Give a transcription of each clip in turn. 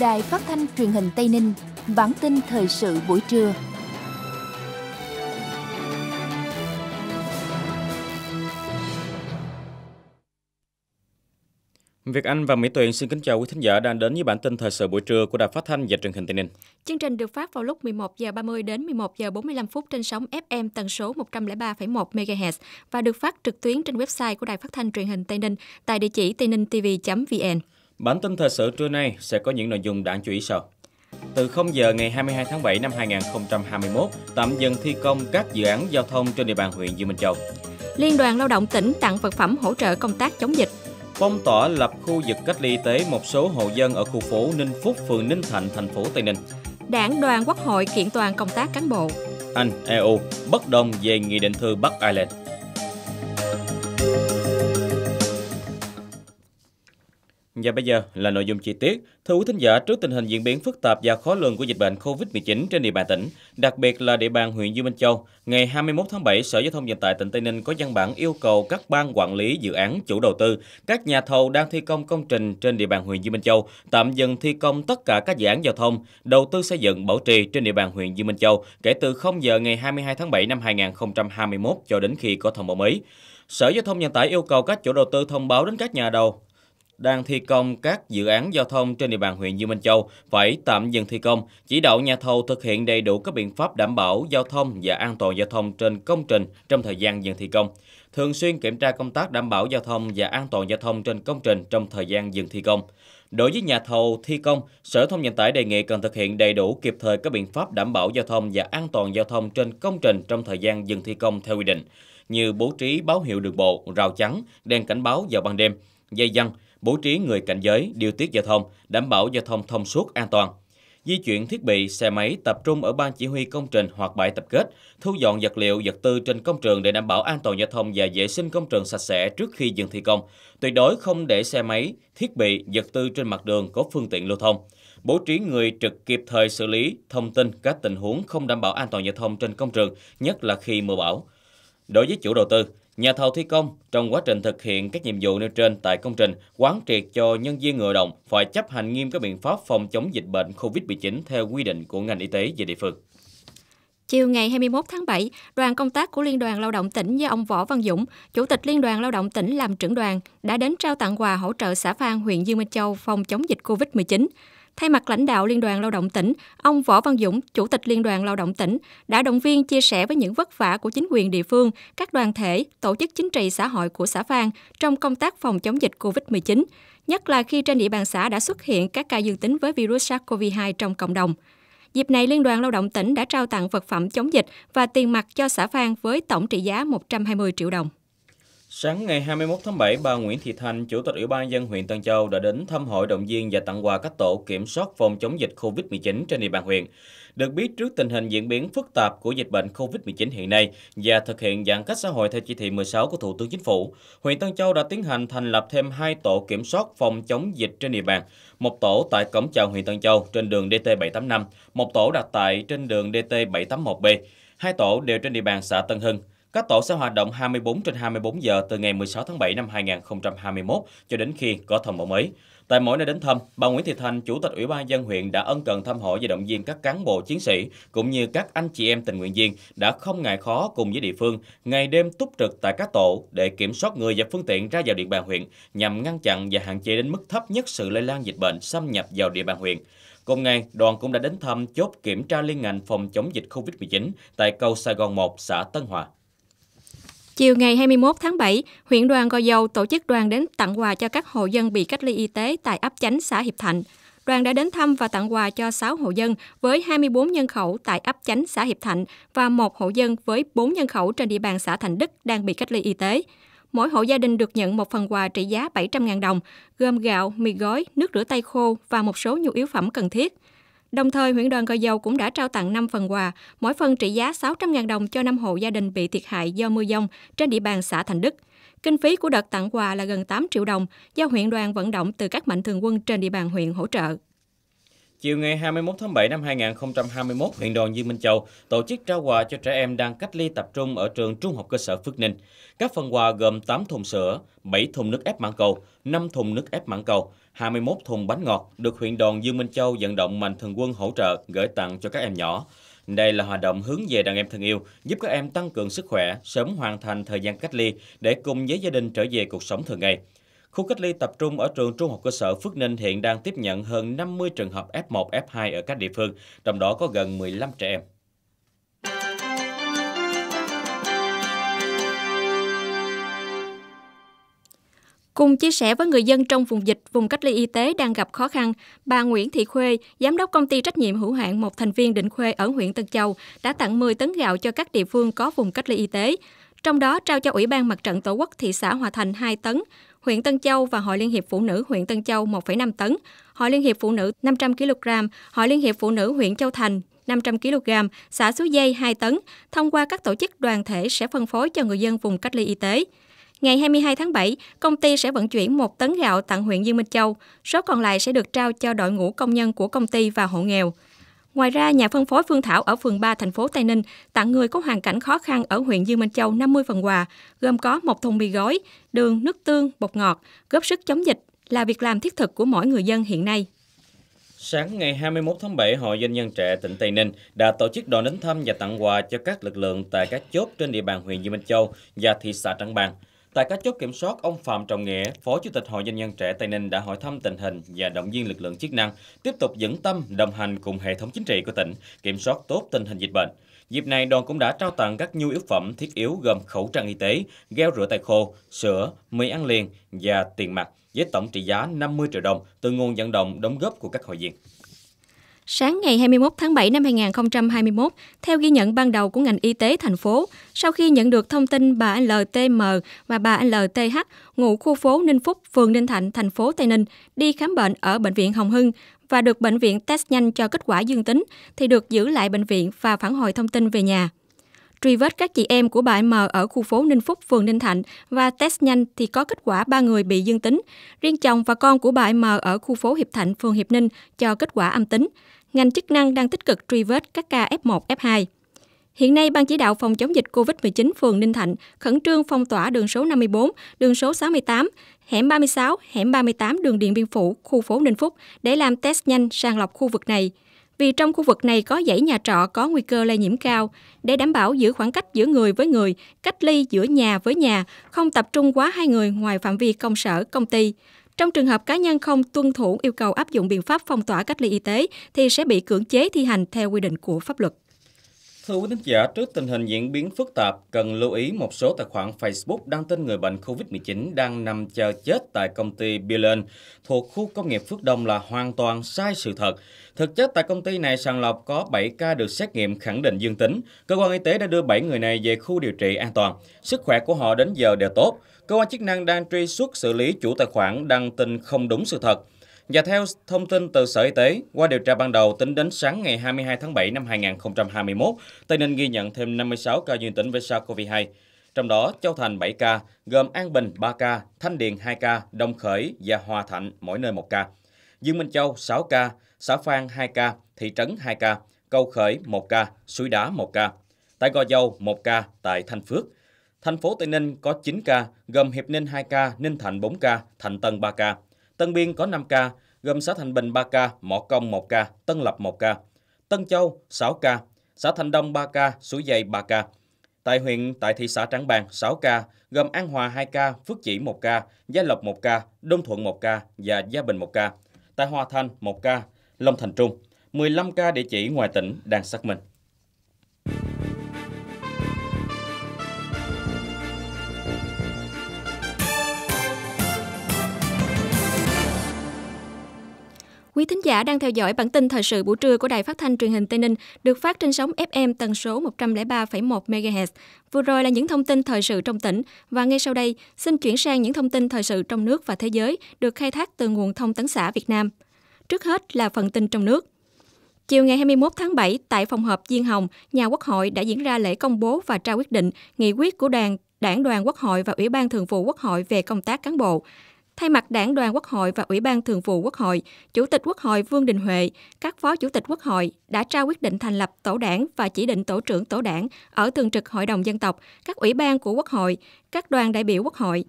Đài Phát thanh Truyền hình Tây Ninh, bản tin thời sự buổi trưa. Việt Anh và Mỹ Tuyền xin kính chào quý thính giả đang đến với bản tin thời sự buổi trưa của Đài Phát thanh và Truyền hình Tây Ninh. Chương trình được phát vào lúc 11 giờ 30 đến 11 giờ 45 phút trên sóng FM tần số 103,1 MHz và được phát trực tuyến trên website của Đài Phát thanh Truyền hình Tây Ninh tại địa chỉ tayninhtv.vn. Bản tin thời sự trưa nay sẽ có những nội dung đáng chú ý sau. Từ 0 giờ ngày 22 tháng 7 năm 2021, tạm dừng thi công các dự án giao thông trên địa bàn huyện Dương Minh Châu. Liên đoàn Lao động tỉnh tặng vật phẩm hỗ trợ công tác chống dịch. Phong tỏa lập khu vực cách ly y tế một số hộ dân ở khu phố Ninh Phúc, phường Ninh Thạnh, thành phố Tây Ninh. Đảng đoàn Quốc hội kiện toàn công tác cán bộ. Anh, EU bất đồng về nghị định thư Bắc Ireland. Và bây giờ là nội dung chi tiết. Thưa quý thính giả, trước tình hình diễn biến phức tạp và khó lường của dịch bệnh COVID-19 trên địa bàn tỉnh, đặc biệt là địa bàn huyện Dương Minh Châu, ngày 21 tháng 7, Sở Giao thông Vận tải tỉnh Tây Ninh có văn bản yêu cầu các ban quản lý dự án chủ đầu tư, các nhà thầu đang thi công công trình trên địa bàn huyện Dương Minh Châu tạm dừng thi công tất cả các dự án giao thông, đầu tư xây dựng bảo trì trên địa bàn huyện Dương Minh Châu kể từ 0 giờ ngày 22 tháng 7 năm 2021 cho đến khi có thông báo mới. Sở Giao thông Vận tải yêu cầu các chủ đầu tư thông báo đến các nhà đầu đang thi công các dự án giao thông trên địa bàn huyện Dương Minh Châu phải tạm dừng thi công, chỉ đạo nhà thầu thực hiện đầy đủ các biện pháp đảm bảo giao thông và an toàn giao thông trên công trình trong thời gian dừng thi công. Thường xuyên kiểm tra công tác đảm bảo giao thông và an toàn giao thông trên công trình trong thời gian dừng thi công. Đối với nhà thầu thi công, Sở Thông Vận tải đề nghị cần thực hiện đầy đủ kịp thời các biện pháp đảm bảo giao thông và an toàn giao thông trên công trình trong thời gian dừng thi công theo quy định, như bố trí báo hiệu đường bộ, rào chắn, đèn cảnh báo vào ban đêm, dây dăng, bố trí người cảnh giới, điều tiết giao thông, đảm bảo giao thông thông suốt an toàn. Di chuyển thiết bị, xe máy tập trung ở ban chỉ huy công trình hoặc bãi tập kết, thu dọn vật liệu, vật tư trên công trường để đảm bảo an toàn giao thông và vệ sinh công trường sạch sẽ trước khi dừng thi công. Tuyệt đối không để xe máy, thiết bị, vật tư trên mặt đường có phương tiện lưu thông bố trí người trực kịp thời xử lý thông tin các tình huống không đảm bảo an toàn giao thông trên công trường, nhất là khi mưa bão. Đối với chủ đầu tư, Nhà thầu thi công trong quá trình thực hiện các nhiệm vụ nêu trên tại công trình quán triệt cho nhân viên người động phải chấp hành nghiêm các biện pháp phòng chống dịch bệnh COVID-19 theo quy định của ngành y tế và địa phương. Chiều ngày 21 tháng 7, đoàn công tác của Liên đoàn Lao động tỉnh do ông Võ Văn Dũng, Chủ tịch Liên đoàn Lao động tỉnh làm trưởng đoàn, đã đến trao tặng quà hỗ trợ xã Phan, huyện Dương Minh Châu phòng chống dịch COVID-19. Thay mặt lãnh đạo Liên đoàn Lao động tỉnh, ông Võ Văn Dũng, Chủ tịch Liên đoàn Lao động tỉnh, đã động viên chia sẻ với những vất vả của chính quyền địa phương, các đoàn thể, tổ chức chính trị xã hội của xã Phan trong công tác phòng chống dịch COVID-19, nhất là khi trên địa bàn xã đã xuất hiện các ca dương tính với virus SARS-CoV-2 trong cộng đồng. Dịp này, Liên đoàn Lao động tỉnh đã trao tặng vật phẩm chống dịch và tiền mặt cho xã Phan với tổng trị giá 120 triệu đồng. Sáng ngày 21 tháng 7, bà Nguyễn Thị Thanh, Chủ tịch Ủy ban dân huyện Tân Châu đã đến thăm hội động viên và tặng quà các tổ kiểm soát phòng chống dịch COVID-19 trên địa bàn huyện. Được biết trước tình hình diễn biến phức tạp của dịch bệnh COVID-19 hiện nay và thực hiện giãn cách xã hội theo chỉ thị 16 của Thủ tướng Chính phủ, huyện Tân Châu đã tiến hành thành lập thêm hai tổ kiểm soát phòng chống dịch trên địa bàn, một tổ tại cổng chào huyện Tân Châu trên đường DT785, một tổ đặt tại trên đường DT781B. Hai tổ đều trên địa bàn xã Tân Hưng. Các tổ sẽ hoạt động 24 trên 24 giờ từ ngày 16 tháng 7 năm 2021 cho đến khi có thông báo mới. Tại mỗi nơi đến thăm, bà Nguyễn Thị Thanh, Chủ tịch Ủy ban dân huyện đã ân cần thăm hỏi và động viên các cán bộ chiến sĩ cũng như các anh chị em tình nguyện viên đã không ngại khó cùng với địa phương ngày đêm túc trực tại các tổ để kiểm soát người và phương tiện ra vào địa bàn huyện nhằm ngăn chặn và hạn chế đến mức thấp nhất sự lây lan dịch bệnh xâm nhập vào địa bàn huyện. Cùng ngày, đoàn cũng đã đến thăm chốt kiểm tra liên ngành phòng chống dịch COVID-19 tại cầu Sài Gòn 1, xã Tân Hòa. Chiều ngày 21 tháng 7, huyện đoàn Gò Dầu tổ chức đoàn đến tặng quà cho các hộ dân bị cách ly y tế tại ấp Chánh xã Hiệp Thạnh. Đoàn đã đến thăm và tặng quà cho 6 hộ dân với 24 nhân khẩu tại ấp Chánh xã Hiệp Thạnh và một hộ dân với 4 nhân khẩu trên địa bàn xã Thành Đức đang bị cách ly y tế. Mỗi hộ gia đình được nhận một phần quà trị giá 700.000 đồng, gồm gạo, mì gói, nước rửa tay khô và một số nhu yếu phẩm cần thiết. Đồng thời, huyện đoàn Gò Dầu cũng đã trao tặng 5 phần quà, mỗi phần trị giá 600.000 đồng cho 5 hộ gia đình bị thiệt hại do mưa dông trên địa bàn xã Thành Đức. Kinh phí của đợt tặng quà là gần 8 triệu đồng do huyện đoàn vận động từ các mạnh thường quân trên địa bàn huyện hỗ trợ. Chiều ngày 21 tháng 7 năm 2021, huyện đoàn Dương Minh Châu tổ chức trao quà cho trẻ em đang cách ly tập trung ở trường Trung học cơ sở Phước Ninh. Các phần quà gồm 8 thùng sữa, 7 thùng nước ép mãng cầu, 5 thùng nước ép mãng cầu, 21 thùng bánh ngọt được huyện đoàn Dương Minh Châu vận động mạnh thường quân hỗ trợ gửi tặng cho các em nhỏ. Đây là hoạt động hướng về đàn em thân yêu, giúp các em tăng cường sức khỏe, sớm hoàn thành thời gian cách ly để cùng với gia đình trở về cuộc sống thường ngày. Khu cách ly tập trung ở trường trung học cơ sở Phước Ninh hiện đang tiếp nhận hơn 50 trường hợp F1, F2 ở các địa phương, trong đó có gần 15 trẻ em. Cùng chia sẻ với người dân trong vùng dịch, vùng cách ly y tế đang gặp khó khăn, bà Nguyễn Thị Khuê, giám đốc công ty trách nhiệm hữu hạn một thành viên Định Khuê ở huyện Tân Châu, đã tặng 10 tấn gạo cho các địa phương có vùng cách ly y tế. Trong đó trao cho Ủy ban Mặt trận Tổ quốc thị xã Hòa Thành 2 tấn, huyện Tân Châu và Hội Liên hiệp Phụ nữ huyện Tân Châu 1,5 tấn, Hội Liên hiệp Phụ nữ 500 kg, Hội Liên hiệp Phụ nữ huyện Châu Thành 500 kg, xã Suối Dây 2 tấn, thông qua các tổ chức đoàn thể sẽ phân phối cho người dân vùng cách ly y tế. Ngày 22 tháng 7, công ty sẽ vận chuyển 1 tấn gạo tặng huyện Dương Minh Châu, số còn lại sẽ được trao cho đội ngũ công nhân của công ty và hộ nghèo. Ngoài ra, nhà phân phối Phương Thảo ở phường 3 thành phố Tây Ninh tặng người có hoàn cảnh khó khăn ở huyện Dương Minh Châu 50 phần quà, gồm có một thùng mì gói, đường, nước tương, bột ngọt, góp sức chống dịch là việc làm thiết thực của mỗi người dân hiện nay. Sáng ngày 21 tháng 7, Hội Doanh nhân trẻ tỉnh Tây Ninh đã tổ chức đoàn đến thăm và tặng quà cho các lực lượng tại các chốt trên địa bàn huyện Dương Minh Châu và thị xã Trảng Bàng. Tại các chốt kiểm soát, ông Phạm Trọng Nghĩa, Phó Chủ tịch Hội Doanh nhân trẻ Tây Ninh đã hỏi thăm tình hình và động viên lực lượng chức năng tiếp tục vững tâm đồng hành cùng hệ thống chính trị của tỉnh kiểm soát tốt tình hình dịch bệnh. Dịp này, đoàn cũng đã trao tặng các nhu yếu phẩm thiết yếu gồm khẩu trang y tế, gel rửa tay khô, sữa, mì ăn liền và tiền mặt với tổng trị giá 50 triệu đồng từ nguồn vận động đóng góp của các hội viên. Sáng ngày 21 tháng 7 năm 2021, theo ghi nhận ban đầu của ngành y tế thành phố, sau khi nhận được thông tin bà LTM và bà LTH ngụ khu phố Ninh Phúc, phường Ninh Thạnh, thành phố Tây Ninh đi khám bệnh ở bệnh viện Hồng Hưng và được bệnh viện test nhanh cho kết quả dương tính thì được giữ lại bệnh viện và phản hồi thông tin về nhà. Truy vết các chị em của bà M ở khu phố Ninh Phúc, phường Ninh Thạnh và test nhanh thì có kết quả 3 người bị dương tính. Riêng chồng và con của bà M ở khu phố Hiệp Thạnh, phường Hiệp Ninh cho kết quả âm tính ngành chức năng đang tích cực truy vết các ca F1, F2. Hiện nay, Ban chỉ đạo phòng chống dịch COVID-19 phường Ninh Thạnh khẩn trương phong tỏa đường số 54, đường số 68, hẻm 36, hẻm 38 đường Điện Biên Phủ, khu phố Ninh Phúc để làm test nhanh sàng lọc khu vực này. Vì trong khu vực này có dãy nhà trọ có nguy cơ lây nhiễm cao, để đảm bảo giữ khoảng cách giữa người với người, cách ly giữa nhà với nhà, không tập trung quá hai người ngoài phạm vi công sở, công ty. Trong trường hợp cá nhân không tuân thủ yêu cầu áp dụng biện pháp phong tỏa cách ly y tế thì sẽ bị cưỡng chế thi hành theo quy định của pháp luật. Thưa quý thính giả, trước tình hình diễn biến phức tạp, cần lưu ý một số tài khoản Facebook đăng tin người bệnh COVID-19 đang nằm chờ chết tại công ty Billion thuộc khu công nghiệp Phước Đông là hoàn toàn sai sự thật. Thực chất tại công ty này sàng lọc có 7 ca được xét nghiệm khẳng định dương tính. Cơ quan y tế đã đưa 7 người này về khu điều trị an toàn. Sức khỏe của họ đến giờ đều tốt cơ quan chức năng đang truy xuất xử lý chủ tài khoản đăng tin không đúng sự thật. Và theo thông tin từ Sở Y tế, qua điều tra ban đầu tính đến sáng ngày 22 tháng 7 năm 2021, Tây Ninh ghi nhận thêm 56 ca dương tính với SARS-CoV-2. Trong đó, Châu Thành 7 ca, gồm An Bình 3 ca, Thanh Điền 2 ca, Đông Khởi và Hòa Thạnh mỗi nơi 1 ca. Dương Minh Châu 6 ca, xã Phan 2 ca, thị trấn 2 ca, Câu Khởi 1 ca, Suối Đá 1 ca. Tại Gò dâu 1 ca, tại Thanh Phước. Thành phố Tây Ninh có 9 ca, gồm Hiệp Ninh 2 ca, Ninh Thạnh 4 ca, Thạnh Tân 3 ca. Tân Biên có 5 ca, gồm xã Thành Bình 3 ca, Mỏ Công 1 ca, Tân Lập 1 ca. Tân Châu 6 ca, xã Thành Đông 3 ca, Suối Dây 3 ca. Tại huyện, tại thị xã Trảng Bàng 6 ca, gồm An Hòa 2 ca, Phước Chỉ 1 ca, Gia Lộc 1 ca, Đông Thuận 1 ca và Gia Bình 1 ca. Tại Hòa Thanh 1 ca, Long Thành Trung 15 ca địa chỉ ngoài tỉnh đang xác minh. Quý thính giả đang theo dõi bản tin thời sự buổi trưa của Đài Phát thanh Truyền hình Tây Ninh được phát trên sóng FM tần số 103,1 MHz. Vừa rồi là những thông tin thời sự trong tỉnh và ngay sau đây xin chuyển sang những thông tin thời sự trong nước và thế giới được khai thác từ nguồn thông tấn xã Việt Nam. Trước hết là phần tin trong nước. Chiều ngày 21 tháng 7, tại phòng họp Diên Hồng, nhà Quốc hội đã diễn ra lễ công bố và trao quyết định nghị quyết của đoàn Đảng đoàn Quốc hội và Ủy ban Thường vụ Quốc hội về công tác cán bộ. Thay mặt Đảng đoàn Quốc hội và Ủy ban Thường vụ Quốc hội, Chủ tịch Quốc hội Vương Đình Huệ, các Phó Chủ tịch Quốc hội đã trao quyết định thành lập tổ đảng và chỉ định tổ trưởng tổ đảng ở Thường trực Hội đồng Dân tộc, các ủy ban của Quốc hội, các đoàn đại biểu Quốc hội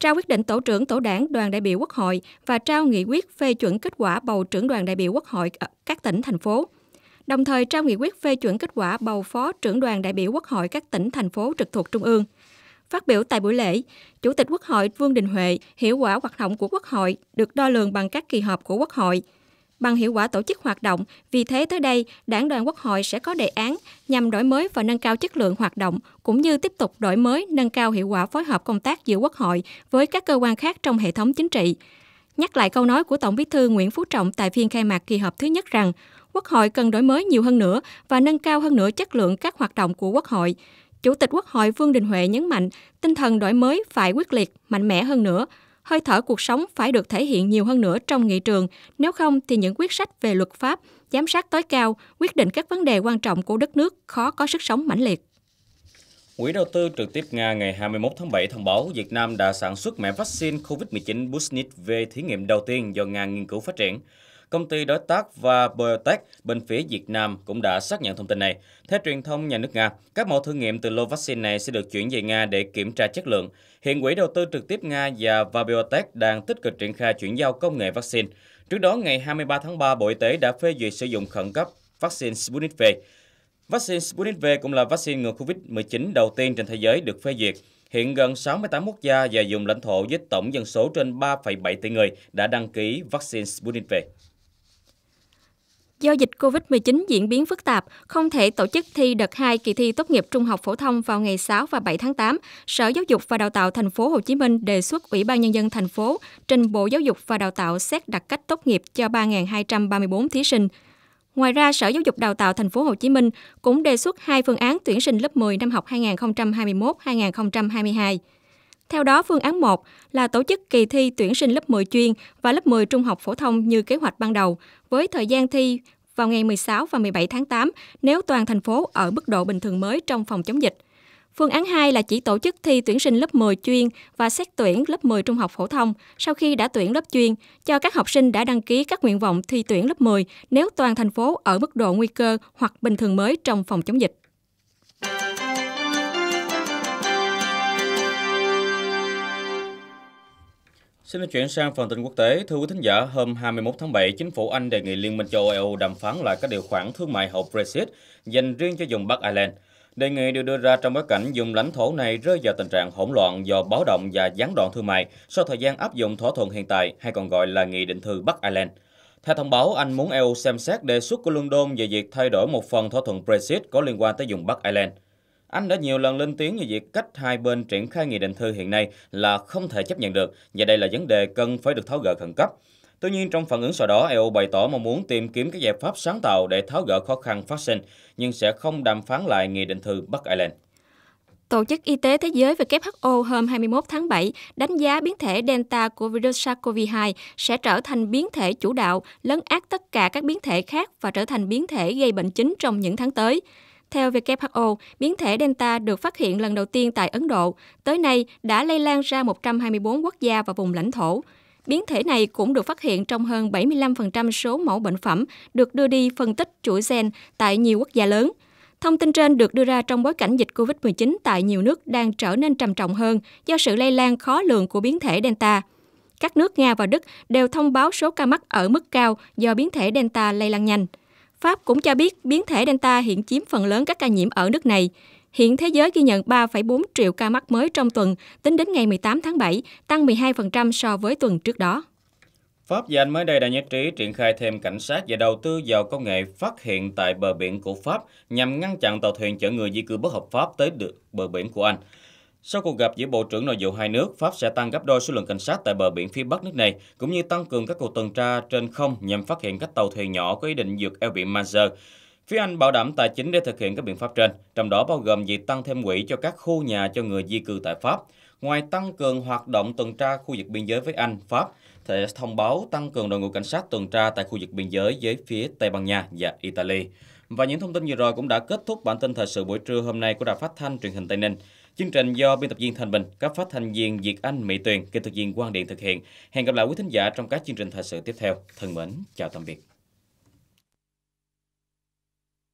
trao quyết định tổ trưởng tổ đảng đoàn đại biểu Quốc hội và trao nghị quyết phê chuẩn kết quả bầu trưởng đoàn đại biểu Quốc hội ở các tỉnh, thành phố. Đồng thời trao nghị quyết phê chuẩn kết quả bầu phó trưởng đoàn đại biểu Quốc hội các tỉnh, thành phố trực thuộc Trung ương. Phát biểu tại buổi lễ, Chủ tịch Quốc hội Vương Đình Huệ hiệu quả hoạt động của Quốc hội được đo lường bằng các kỳ họp của Quốc hội. Bằng hiệu quả tổ chức hoạt động, vì thế tới đây, Đảng đoàn Quốc hội sẽ có đề án nhằm đổi mới và nâng cao chất lượng hoạt động, cũng như tiếp tục đổi mới, nâng cao hiệu quả phối hợp công tác giữa Quốc hội với các cơ quan khác trong hệ thống chính trị. Nhắc lại câu nói của Tổng Bí thư Nguyễn Phú Trọng tại phiên khai mạc kỳ họp thứ nhất rằng, Quốc hội cần đổi mới nhiều hơn nữa và nâng cao hơn nữa chất lượng các hoạt động của Quốc hội, Chủ tịch Quốc hội Vương Đình Huệ nhấn mạnh tinh thần đổi mới phải quyết liệt, mạnh mẽ hơn nữa. Hơi thở cuộc sống phải được thể hiện nhiều hơn nữa trong nghị trường, nếu không thì những quyết sách về luật pháp, giám sát tối cao, quyết định các vấn đề quan trọng của đất nước khó có sức sống mãnh liệt. Quỹ đầu tư trực tiếp Nga ngày 21 tháng 7 thông báo Việt Nam đã sản xuất mẹ vaccine COVID-19 Sputnik về thí nghiệm đầu tiên do Nga nghiên cứu phát triển. Công ty đối tác và Biotech bên phía Việt Nam cũng đã xác nhận thông tin này. Theo truyền thông nhà nước Nga, các mẫu thử nghiệm từ lô vaccine này sẽ được chuyển về Nga để kiểm tra chất lượng. Hiện Quỹ đầu tư trực tiếp Nga và và Biotech đang tích cực triển khai chuyển giao công nghệ vaccine. Trước đó, ngày 23 tháng 3, Bộ Y tế đã phê duyệt sử dụng khẩn cấp vaccine Sputnik V. Vaccine Sputnik V cũng là vaccine ngừa COVID-19 đầu tiên trên thế giới được phê duyệt. Hiện gần 68 quốc gia và vùng lãnh thổ với tổng dân số trên 3,7 tỷ người đã đăng ký vaccine Sputnik V do dịch COVID-19 diễn biến phức tạp, không thể tổ chức thi đợt 2 kỳ thi tốt nghiệp trung học phổ thông vào ngày 6 và 7 tháng 8, Sở Giáo dục và Đào tạo thành phố Hồ Chí Minh đề xuất Ủy ban nhân dân thành phố trình Bộ Giáo dục và Đào tạo xét đặt cách tốt nghiệp cho 3.234 thí sinh. Ngoài ra, Sở Giáo dục Đào tạo thành phố Hồ Chí Minh cũng đề xuất hai phương án tuyển sinh lớp 10 năm học 2021-2022. Theo đó, phương án 1 là tổ chức kỳ thi tuyển sinh lớp 10 chuyên và lớp 10 trung học phổ thông như kế hoạch ban đầu, với thời gian thi vào ngày 16 và 17 tháng 8 nếu toàn thành phố ở mức độ bình thường mới trong phòng chống dịch. Phương án 2 là chỉ tổ chức thi tuyển sinh lớp 10 chuyên và xét tuyển lớp 10 trung học phổ thông sau khi đã tuyển lớp chuyên cho các học sinh đã đăng ký các nguyện vọng thi tuyển lớp 10 nếu toàn thành phố ở mức độ nguy cơ hoặc bình thường mới trong phòng chống dịch. Xin chuyển sang phần tin quốc tế. Thưa quý thính giả, hôm 21 tháng 7, chính phủ Anh đề nghị Liên minh châu Âu EU đàm phán lại các điều khoản thương mại hậu Brexit dành riêng cho vùng Bắc Ireland. Đề nghị được đưa ra trong bối cảnh vùng lãnh thổ này rơi vào tình trạng hỗn loạn do báo động và gián đoạn thương mại sau thời gian áp dụng thỏa thuận hiện tại hay còn gọi là nghị định thư Bắc Ireland. Theo thông báo, Anh muốn EU xem xét đề xuất của London về việc thay đổi một phần thỏa thuận Brexit có liên quan tới vùng Bắc Ireland. Anh đã nhiều lần lên tiếng về việc cách hai bên triển khai nghị định thư hiện nay là không thể chấp nhận được và đây là vấn đề cần phải được tháo gỡ khẩn cấp. Tuy nhiên, trong phản ứng sau đó, EU bày tỏ mong muốn tìm kiếm các giải pháp sáng tạo để tháo gỡ khó khăn phát sinh, nhưng sẽ không đàm phán lại nghị định thư Bắc Ireland. Tổ chức Y tế Thế giới WHO hôm 21 tháng 7 đánh giá biến thể Delta của virus SARS-CoV-2 sẽ trở thành biến thể chủ đạo, lấn át tất cả các biến thể khác và trở thành biến thể gây bệnh chính trong những tháng tới. Theo WHO, biến thể Delta được phát hiện lần đầu tiên tại Ấn Độ, tới nay đã lây lan ra 124 quốc gia và vùng lãnh thổ. Biến thể này cũng được phát hiện trong hơn 75% số mẫu bệnh phẩm được đưa đi phân tích chuỗi gen tại nhiều quốc gia lớn. Thông tin trên được đưa ra trong bối cảnh dịch COVID-19 tại nhiều nước đang trở nên trầm trọng hơn do sự lây lan khó lường của biến thể Delta. Các nước Nga và Đức đều thông báo số ca mắc ở mức cao do biến thể Delta lây lan nhanh. Pháp cũng cho biết biến thể Delta hiện chiếm phần lớn các ca nhiễm ở nước này. Hiện thế giới ghi nhận 3,4 triệu ca mắc mới trong tuần, tính đến ngày 18 tháng 7, tăng 12% so với tuần trước đó. Pháp và Anh mới đây đã nhất trí triển khai thêm cảnh sát và đầu tư vào công nghệ phát hiện tại bờ biển của Pháp nhằm ngăn chặn tàu thuyền chở người di cư bất hợp pháp tới được bờ biển của Anh. Sau cuộc gặp giữa Bộ trưởng Nội vụ hai nước, Pháp sẽ tăng gấp đôi số lượng cảnh sát tại bờ biển phía Bắc nước này, cũng như tăng cường các cuộc tuần tra trên không nhằm phát hiện các tàu thuyền nhỏ có ý định vượt eo biển Manzer. Phía Anh bảo đảm tài chính để thực hiện các biện pháp trên, trong đó bao gồm việc tăng thêm quỹ cho các khu nhà cho người di cư tại Pháp. Ngoài tăng cường hoạt động tuần tra khu vực biên giới với Anh, Pháp, sẽ thông báo tăng cường đội ngũ cảnh sát tuần tra tại khu vực biên giới với phía Tây Ban Nha và Italy. Và những thông tin vừa rồi cũng đã kết thúc bản tin thời sự buổi trưa hôm nay của Đài Phát Thanh truyền hình Tây Ninh. Chương trình do biên tập viên Thành Bình, các phát thanh viên Việt Anh, Mỹ Tuyền, kỹ thuật viên Quang Điện thực hiện. Hẹn gặp lại quý thính giả trong các chương trình thời sự tiếp theo. Thân mến, chào tạm biệt.